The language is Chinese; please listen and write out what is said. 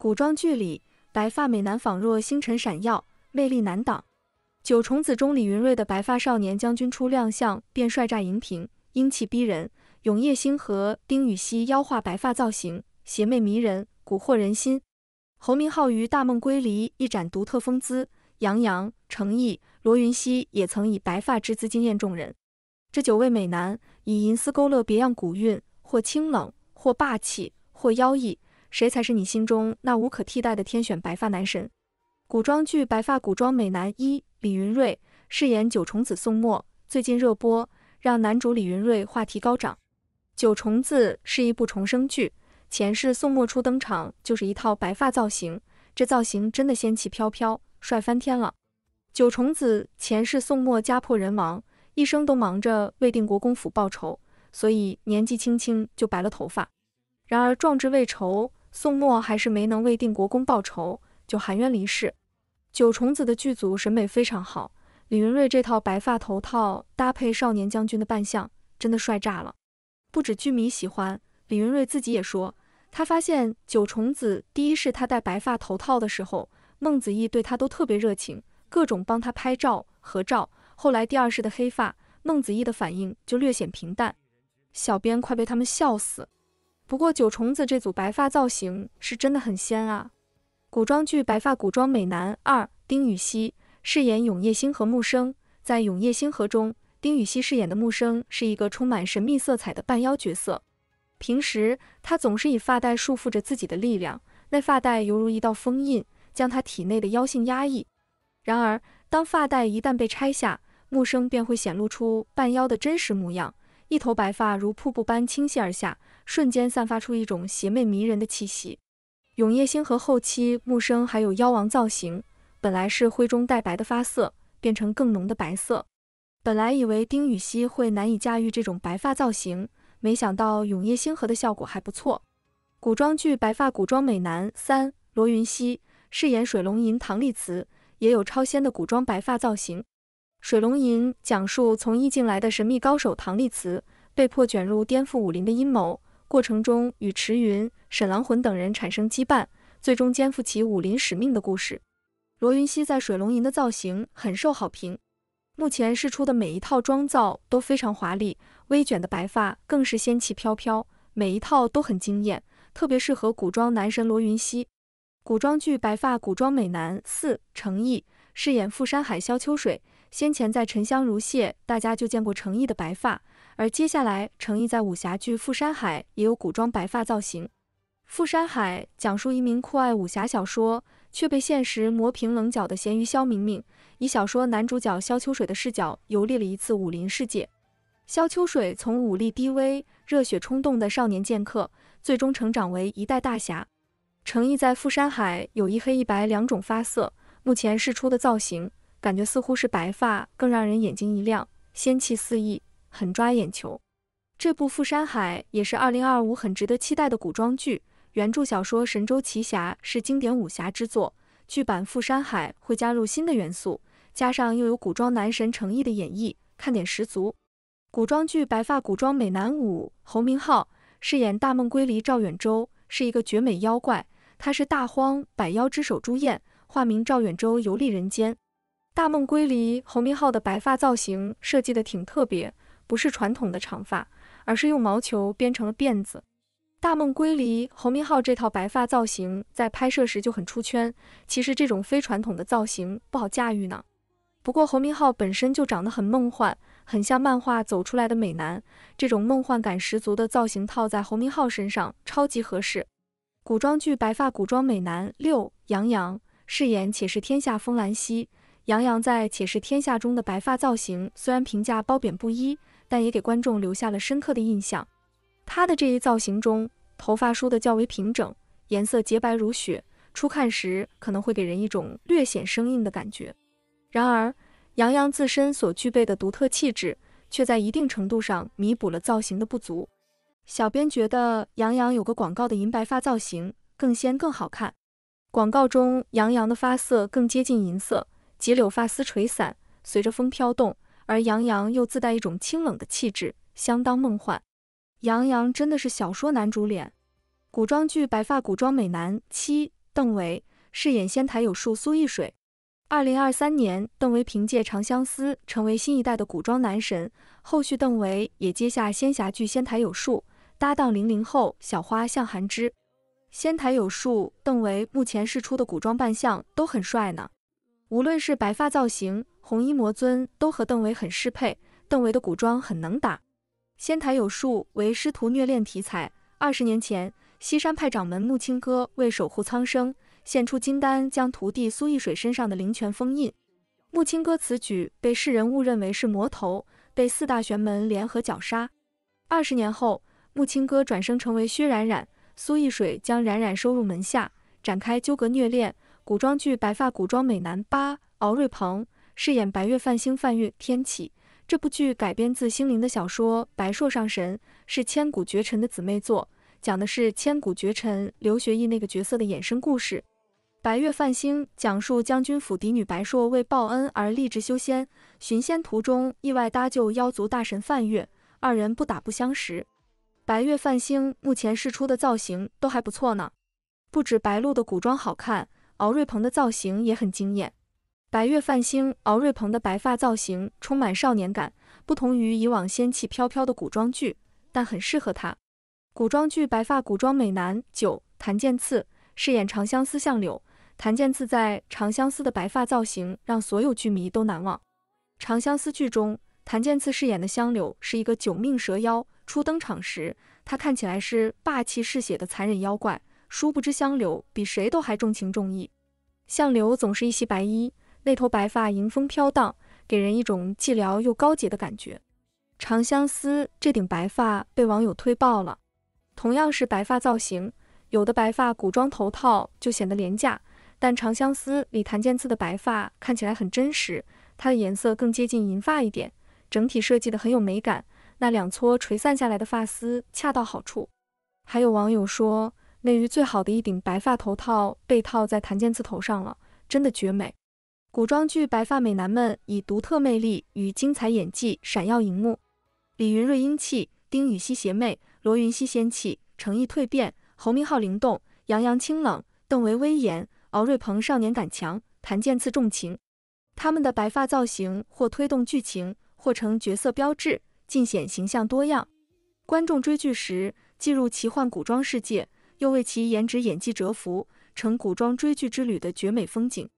古装剧里，白发美男仿若星辰闪耀，魅力难挡。《九重紫》中李云锐的白发少年将军初亮相便帅炸荧屏，英气逼人；《永夜星河》丁禹锡妖化白发造型，邪魅迷人，蛊惑人心；侯明昊于《大梦归离》一展独特风姿；杨洋、程毅、罗云熙也曾以白发之姿惊艳众人。这九位美男以银丝勾勒别样古韵，或清冷，或霸气，或妖异。谁才是你心中那无可替代的天选白发男神？古装剧《白发》古装美男一李云锐饰演九重子宋墨，最近热播，让男主李云锐话题高涨。《九重子》是一部重生剧，前世宋墨初登场就是一套白发造型，这造型真的仙气飘飘，帅翻天了。九重子前世宋墨家破人亡，一生都忙着为定国公府报仇，所以年纪轻轻就白了头发。然而壮志未酬。宋墨还是没能为定国公报仇，就含冤离世。九重子的剧组审美非常好，李云瑞这套白发头套搭配少年将军的扮相，真的帅炸了。不止剧迷喜欢，李云瑞自己也说，他发现九重子第一世他戴白发头套的时候，孟子义对他都特别热情，各种帮他拍照合照。后来第二世的黑发，孟子义的反应就略显平淡。小编快被他们笑死！不过九重子这组白发造型是真的很仙啊！古装剧《白发古装美男二》，丁禹锡饰演永夜星河木生。在《永夜星河》中，丁禹锡饰演的木生是一个充满神秘色彩的半妖角色。平时他总是以发带束缚着自己的力量，那发带犹如一道封印，将他体内的妖性压抑。然而，当发带一旦被拆下，木生便会显露出半妖的真实模样。一头白发如瀑布般倾泻而下，瞬间散发出一种邪魅迷人的气息。《永夜星河》后期木生还有妖王造型，本来是灰中带白的发色，变成更浓的白色。本来以为丁禹锡会难以驾驭这种白发造型，没想到《永夜星河》的效果还不错。古装剧《白发》古装美男三罗云熙饰演《水龙吟》唐丽慈，也有超仙的古装白发造型。《水龙吟》讲述从异境来的神秘高手唐丽慈被迫卷入颠覆武林的阴谋过程中，与池云、沈郎魂等人产生羁绊，最终肩负起武林使命的故事。罗云熙在《水龙吟》的造型很受好评，目前试出的每一套妆造都非常华丽，微卷的白发更是仙气飘飘，每一套都很惊艳，特别适合古装男神罗云熙。古装剧白发古装美男四成毅饰演富山海萧秋水，先前在《沉香如屑》大家就见过成毅的白发。而接下来，成毅在武侠剧《富山海》也有古装白发造型。《富山海》讲述一名酷爱武侠小说却被现实磨平棱角的咸鱼肖明明，以小说男主角肖秋水的视角游历了一次武林世界。肖秋水从武力低微、热血冲动的少年剑客，最终成长为一代大侠。成毅在《富山海》有一黑一白两种发色，目前试出的造型，感觉似乎是白发，更让人眼睛一亮，仙气四溢。很抓眼球，这部《富山海》也是二零二五很值得期待的古装剧。原著小说《神州奇侠》是经典武侠之作，剧版《富山海》会加入新的元素，加上又有古装男神成毅的演绎，看点十足。古装剧《白发》古装美男武侯明昊饰演大梦归离赵远洲，是一个绝美妖怪，他是大荒百妖之首朱厌，化名赵远洲游历人间。大梦归离侯明昊的白发造型设计的挺特别。不是传统的长发，而是用毛球编成了辫子。大梦归离侯明昊这套白发造型在拍摄时就很出圈。其实这种非传统的造型不好驾驭呢。不过侯明昊本身就长得很梦幻，很像漫画走出来的美男。这种梦幻感十足的造型套在侯明昊身上超级合适。古装剧白发古装美男六杨洋饰演且是天下风兰溪。杨洋在《且是天下》中的白发造型虽然评价褒贬不一。但也给观众留下了深刻的印象。他的这一造型中，头发梳得较为平整，颜色洁白如雪，初看时可能会给人一种略显生硬的感觉。然而，杨洋自身所具备的独特气质，却在一定程度上弥补了造型的不足。小编觉得杨洋有个广告的银白发造型更仙更好看。广告中，杨洋的发色更接近银色，几柳发丝垂散，随着风飘动。而杨洋又自带一种清冷的气质，相当梦幻。杨洋真的是小说男主脸，古装剧白发古装美男七邓为饰演仙台有树苏易水。二零二三年，邓为凭借《长相思》成为新一代的古装男神。后续邓为也接下仙侠剧《仙台有树》，搭档零零后小花向寒之。《仙台有树》，邓为目前试出的古装扮相都很帅呢。无论是白发造型，红衣魔尊都和邓为很适配。邓为的古装很能打。仙台有术为师徒虐恋题材。二十年前，西山派掌门木青哥为守护苍生，献出金丹，将徒弟苏易水身上的灵泉封印。木青哥此举被世人误认为是魔头，被四大玄门联合绞杀。二十年后，木青哥转生成为薛冉冉，苏易水将冉冉收入门下，展开纠葛虐恋。古装剧《白发古装美男八》敖瑞鹏饰演白月梵星范月天启，这部剧改编自星灵的小说《白烁上神》，是《千古绝尘》的姊妹作，讲的是《千古绝尘》刘学义那个角色的衍生故事。《白月梵星》讲述将军府嫡女白烁为报恩而立志修仙，寻仙途中意外搭救妖族大神范月，二人不打不相识。《白月梵星》目前试出的造型都还不错呢，不止白鹿的古装好看。敖瑞鹏的造型也很惊艳，白月泛星。敖瑞鹏的白发造型充满少年感，不同于以往仙气飘飘的古装剧，但很适合他。古装剧白发古装美男九谭健次饰演《长相思》相柳。谭健次在《长相思》的白发造型让所有剧迷都难忘。《长相思》剧中，谭健次饰演的相柳是一个九命蛇妖。初登场时，他看起来是霸气嗜血的残忍妖怪。殊不知，相柳比谁都还重情重义。相柳总是一袭白衣，那头白发迎风飘荡，给人一种寂寥又高洁的感觉。长相思这顶白发被网友推爆了。同样是白发造型，有的白发古装头套就显得廉价，但长相思里檀健次的白发看起来很真实，它的颜色更接近银发一点，整体设计的很有美感。那两撮垂散下来的发丝恰到好处。还有网友说。内娱最好的一顶白发头套被套在谭健次头上了，真的绝美。古装剧白发美男们以独特魅力与精彩演技闪耀荧幕。李云锐英气，丁禹兮邪魅，罗云熙仙气，程毅蜕变，侯明昊灵动，杨洋清冷，邓为威严，敖瑞鹏少年感强，谭健次重情。他们的白发造型或推动剧情，或成角色标志，尽显形象多样。观众追剧时，进入奇幻古装世界。又为其颜值演技折服，成古装追剧之旅的绝美风景。